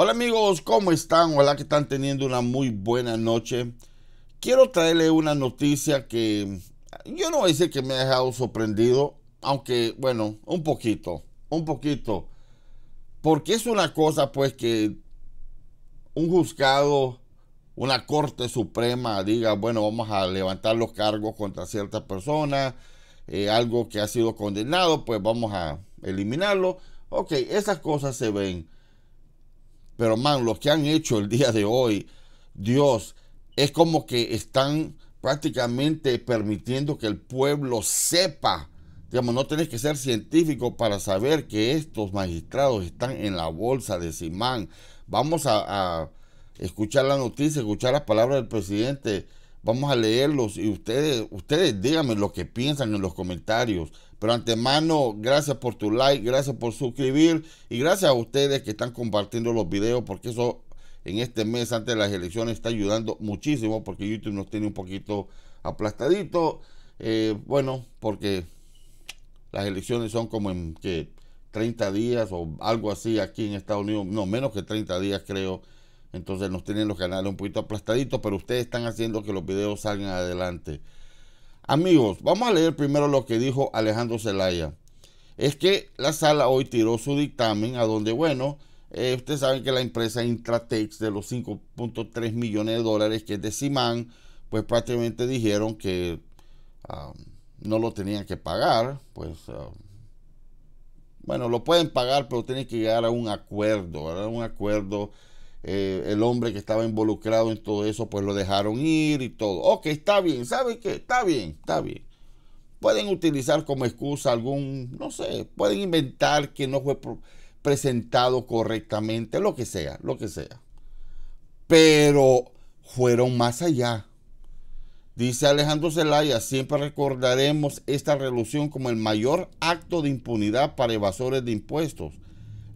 Hola amigos, ¿cómo están? Hola que están teniendo una muy buena noche. Quiero traerle una noticia que yo no voy a decir que me ha dejado sorprendido, aunque bueno, un poquito, un poquito. Porque es una cosa pues que un juzgado, una corte suprema diga, bueno, vamos a levantar los cargos contra cierta persona, eh, algo que ha sido condenado, pues vamos a eliminarlo. Ok, esas cosas se ven. Pero, man, lo que han hecho el día de hoy, Dios, es como que están prácticamente permitiendo que el pueblo sepa. Digamos, no tenés que ser científico para saber que estos magistrados están en la bolsa de Simán. Vamos a, escuchar la noticia, escuchar las palabras del presidente. Vamos a leerlos y ustedes, ustedes díganme lo que piensan en los comentarios. Pero antemano, gracias por tu like, gracias por suscribir y gracias a ustedes que están compartiendo los videos porque eso en este mes antes de las elecciones está ayudando muchísimo porque YouTube nos tiene un poquito aplastadito. Eh, bueno, porque las elecciones son como en que 30 días o algo así aquí en Estados Unidos, no menos que 30 días creo. Entonces nos tienen los canales un poquito aplastaditos, pero ustedes están haciendo que los videos salgan adelante. Amigos, vamos a leer primero lo que dijo Alejandro Zelaya. Es que la sala hoy tiró su dictamen a donde, bueno, eh, ustedes saben que la empresa Intratex de los 5.3 millones de dólares que es de Simán, pues prácticamente dijeron que ah, no lo tenían que pagar, pues ah, bueno, lo pueden pagar, pero tienen que llegar a un acuerdo, ¿verdad? Un acuerdo eh, el hombre que estaba involucrado en todo eso, pues lo dejaron ir y todo. Ok, está bien, ¿sabe qué? Está bien, está bien. Pueden utilizar como excusa algún, no sé, pueden inventar que no fue presentado correctamente, lo que sea, lo que sea. Pero fueron más allá. Dice Alejandro Zelaya, siempre recordaremos esta resolución como el mayor acto de impunidad para evasores de impuestos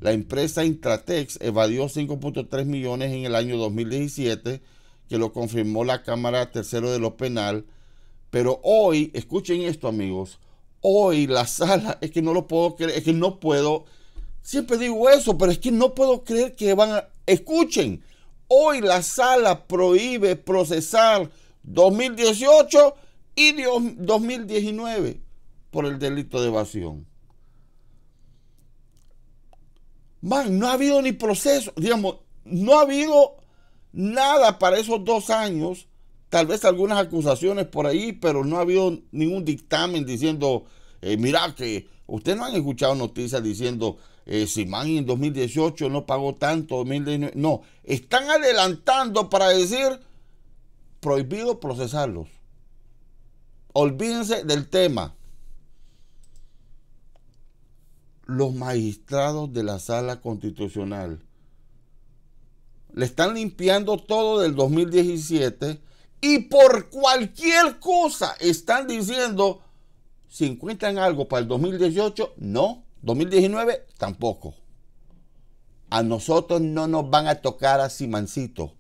la empresa Intratex evadió 5.3 millones en el año 2017, que lo confirmó la Cámara Tercero de lo Penal. Pero hoy, escuchen esto amigos, hoy la sala, es que no lo puedo creer, es que no puedo, siempre digo eso, pero es que no puedo creer que van a, escuchen, hoy la sala prohíbe procesar 2018 y 2019 por el delito de evasión. Man, no ha habido ni proceso, digamos, no ha habido nada para esos dos años, tal vez algunas acusaciones por ahí, pero no ha habido ningún dictamen diciendo, eh, mira que ustedes no han escuchado noticias diciendo, eh, si Simán en 2018 no pagó tanto, no, están adelantando para decir, prohibido procesarlos. Olvídense del tema. los magistrados de la sala constitucional. Le están limpiando todo del 2017 y por cualquier cosa están diciendo, si encuentran algo para el 2018, no, 2019 tampoco. A nosotros no nos van a tocar a Simancito.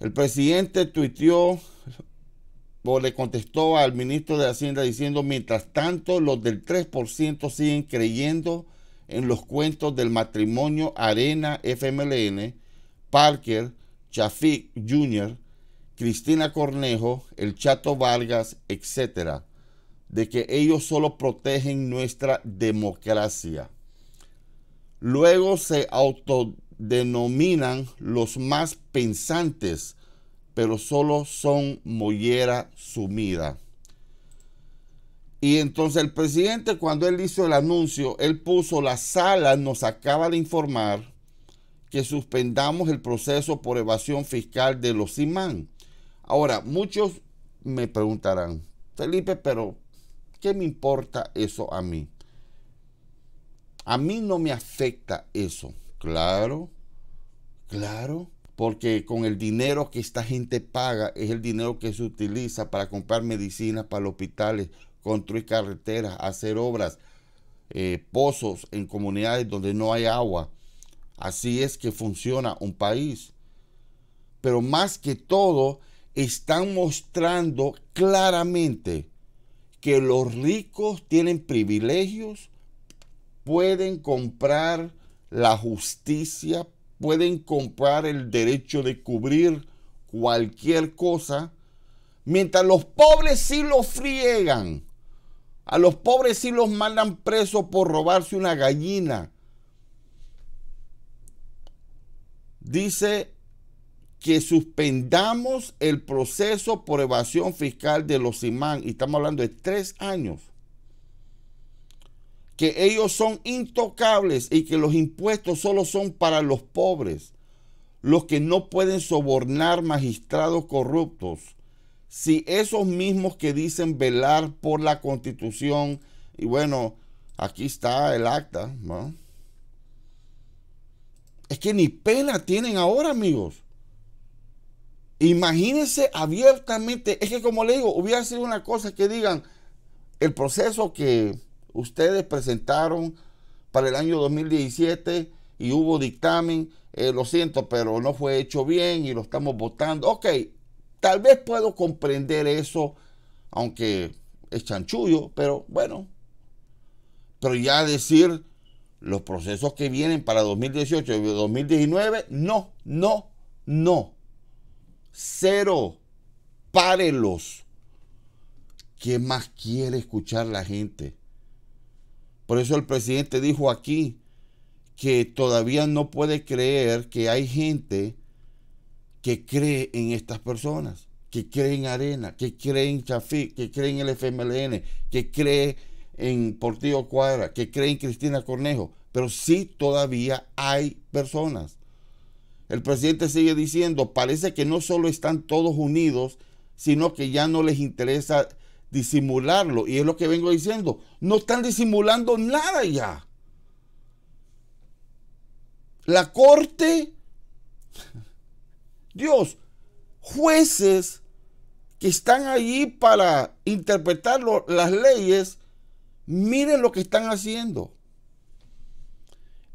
El presidente tuiteó le contestó al ministro de Hacienda diciendo, mientras tanto, los del 3% siguen creyendo en los cuentos del matrimonio Arena FMLN, Parker, Chafik Jr., Cristina Cornejo, el Chato Vargas, etc., de que ellos solo protegen nuestra democracia. Luego se autodenominan los más pensantes pero solo son mollera sumida. Y entonces el presidente cuando él hizo el anuncio, él puso la sala, nos acaba de informar que suspendamos el proceso por evasión fiscal de los imán. Ahora, muchos me preguntarán, Felipe, pero ¿qué me importa eso a mí? A mí no me afecta eso. Claro, claro porque con el dinero que esta gente paga es el dinero que se utiliza para comprar medicinas para los hospitales, construir carreteras, hacer obras, eh, pozos en comunidades donde no hay agua. Así es que funciona un país. Pero más que todo, están mostrando claramente que los ricos tienen privilegios, pueden comprar la justicia pueden comprar el derecho de cubrir cualquier cosa, mientras los pobres sí los friegan. A los pobres sí los mandan presos por robarse una gallina. Dice que suspendamos el proceso por evasión fiscal de los imán. Y estamos hablando de tres años que ellos son intocables y que los impuestos solo son para los pobres, los que no pueden sobornar magistrados corruptos, si esos mismos que dicen velar por la constitución, y bueno, aquí está el acta, ¿no? es que ni pena tienen ahora, amigos. Imagínense abiertamente, es que como le digo, hubiera sido una cosa que digan, el proceso que ustedes presentaron para el año 2017 y hubo dictamen, eh, lo siento, pero no fue hecho bien y lo estamos votando. Ok, tal vez puedo comprender eso, aunque es chanchullo, pero bueno. Pero ya decir los procesos que vienen para 2018 y 2019, no, no, no. Cero. Párelos. ¿Qué más quiere escuchar la gente? Por eso el presidente dijo aquí que todavía no puede creer que hay gente que cree en estas personas, que cree en Arena, que cree en Chafic, que cree en el FMLN, que cree en Portillo Cuadra, que cree en Cristina Cornejo, pero sí todavía hay personas. El presidente sigue diciendo, parece que no solo están todos unidos, sino que ya no les interesa disimularlo. Y es lo que vengo diciendo. No están disimulando nada ya. La corte, Dios, jueces que están allí para interpretar las leyes, miren lo que están haciendo.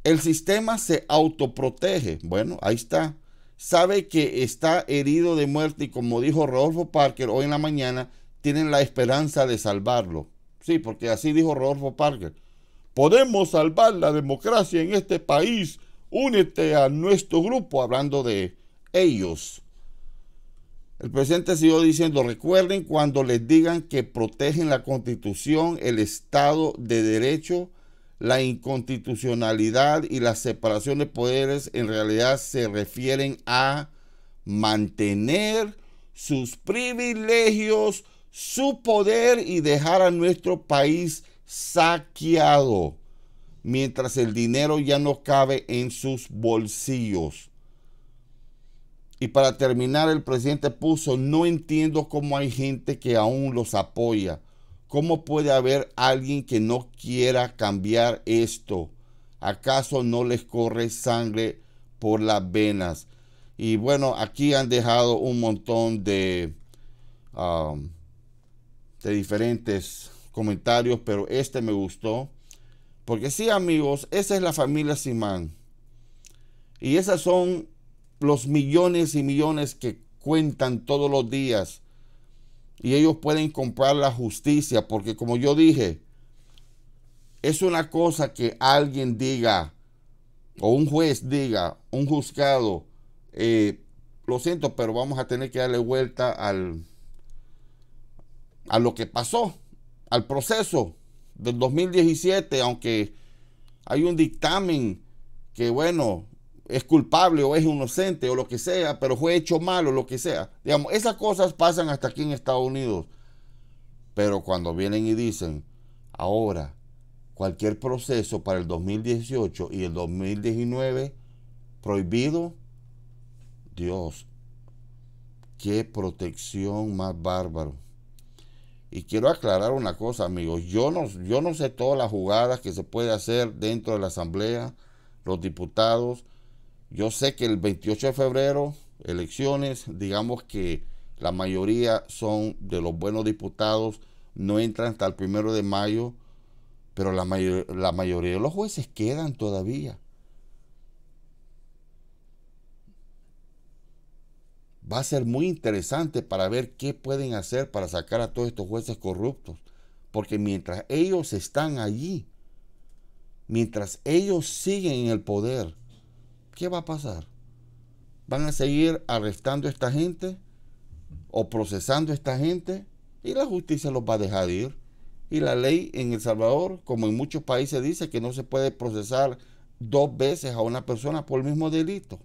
El sistema se autoprotege. Bueno, ahí está. Sabe que está herido de muerte y como dijo Rodolfo Parker hoy en la mañana, tienen la esperanza de salvarlo. Sí, porque así dijo Rodolfo Parker. Podemos salvar la democracia en este país. Únete a nuestro grupo hablando de ellos. El presidente siguió diciendo, recuerden cuando les digan que protegen la constitución, el Estado de Derecho, la inconstitucionalidad y la separación de poderes, en realidad se refieren a mantener sus privilegios su poder y dejar a nuestro país saqueado, mientras el dinero ya no cabe en sus bolsillos. Y para terminar, el presidente puso, no entiendo cómo hay gente que aún los apoya. ¿Cómo puede haber alguien que no quiera cambiar esto? ¿Acaso no les corre sangre por las venas? Y bueno, aquí han dejado un montón de... Um, de diferentes comentarios, pero este me gustó. Porque sí, amigos, esa es la familia Simán. Y esas son los millones y millones que cuentan todos los días. Y ellos pueden comprar la justicia, porque como yo dije, es una cosa que alguien diga, o un juez diga, un juzgado, eh, lo siento, pero vamos a tener que darle vuelta al, a lo que pasó, al proceso del 2017, aunque hay un dictamen que, bueno, es culpable o es inocente o lo que sea, pero fue hecho mal o lo que sea. Digamos, esas cosas pasan hasta aquí en Estados Unidos. Pero cuando vienen y dicen, ahora, cualquier proceso para el 2018 y el 2019 prohibido, Dios, qué protección más bárbaro. Y quiero aclarar una cosa, amigos. Yo no, yo no sé todas las jugadas que se puede hacer dentro de la Asamblea, los diputados. Yo sé que el 28 de febrero, elecciones, digamos que la mayoría son de los buenos diputados, no entran hasta el primero de mayo, pero la, la mayoría de los jueces quedan todavía. va a ser muy interesante para ver qué pueden hacer para sacar a todos estos jueces corruptos. Porque mientras ellos están allí, mientras ellos siguen en el poder, ¿qué va a pasar? ¿Van a seguir arrestando a esta gente o procesando a esta gente? Y la justicia los va a dejar ir. Y la ley en El Salvador, como en muchos países, dice que no se puede procesar dos veces a una persona por el mismo delito.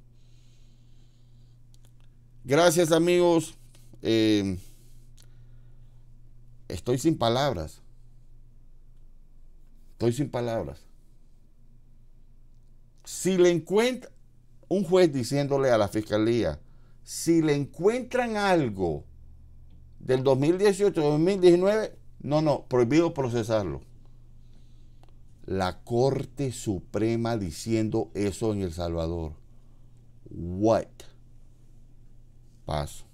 Gracias amigos. Em, estoy sin palabras. Estoy sin palabras. Si le encuentra un juez diciéndole a la fiscalía, si le encuentran algo del 2018-2019, no, no, prohibido procesarlo. La Corte Suprema diciendo eso en El Salvador. White. Passo.